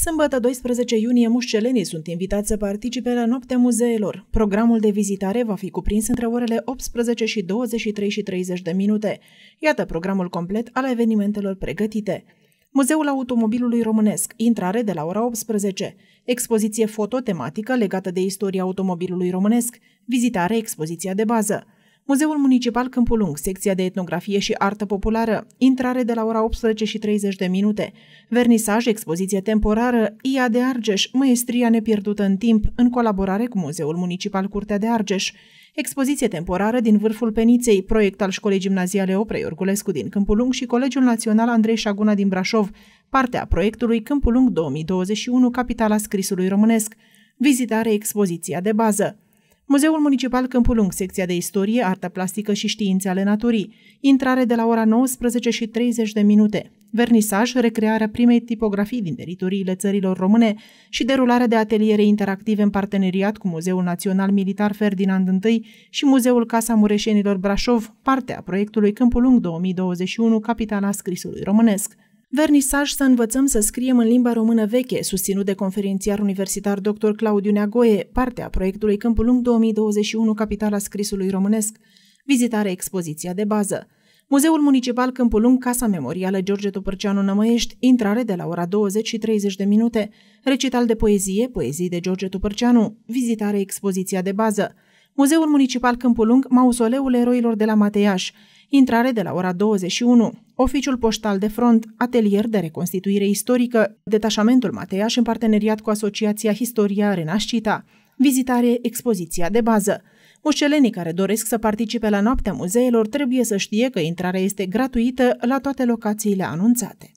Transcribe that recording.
Sâmbătă 12 iunie, mușcelenii sunt invitați să participe la Noaptea Muzeelor. Programul de vizitare va fi cuprins între orele 18 și 23 și 30 de minute. Iată programul complet al evenimentelor pregătite. Muzeul Automobilului Românesc, intrare de la ora 18. Expoziție fototematică legată de istoria automobilului românesc. Vizitare expoziția de bază. Muzeul Municipal Câmpul Lung, secția de etnografie și artă populară, intrare de la ora 18 și 30 de minute, vernisaj, expoziție temporară, IA de Argeș, maestria nepierdută în timp, în colaborare cu Muzeul Municipal Curtea de Argeș, expoziție temporară din vârful Peniței, proiect al Școlii Gimnaziale Oprei Orgulescu din Câmpul Lung și Colegiul Național Andrei Șaguna din Brașov, parte a proiectului Câmpul Lung 2021, capitala scrisului românesc, vizitare expoziția de bază. Muzeul Municipal Câmpulung, secția de istorie, artă plastică și științe ale naturii. Intrare de la ora 19 și 30 de minute. Vernisaj, recrearea primei tipografii din teritoriile țărilor române și derularea de ateliere interactive în parteneriat cu Muzeul Național Militar Ferdinand I și Muzeul Casa Mureșenilor Brașov, parte a proiectului Câmpulung 2021, capitala scrisului românesc. Vernisaj să învățăm să scriem în limba română veche, susținut de conferențiar universitar dr. Claudiu Neagoie, parte a proiectului Câmpul Lung 2021, capitala scrisului românesc, vizitare expoziția de bază. Muzeul Municipal Câmpul Lung, Casa Memorială George Topărceanu Nămăiești, intrare de la ora 20 și 30 de minute, recital de poezie, poezii de George Topărceanu, vizitare expoziția de bază. Muzeul Municipal Câmpul Lung, Mausoleul Eroilor de la Mateiaș, intrare de la ora 21, oficiul poștal de front, atelier de reconstituire istorică, detașamentul Mateiaș în parteneriat cu Asociația Historia Renascita, vizitare expoziția de bază. Moșelenii care doresc să participe la noaptea muzeelor trebuie să știe că intrarea este gratuită la toate locațiile anunțate.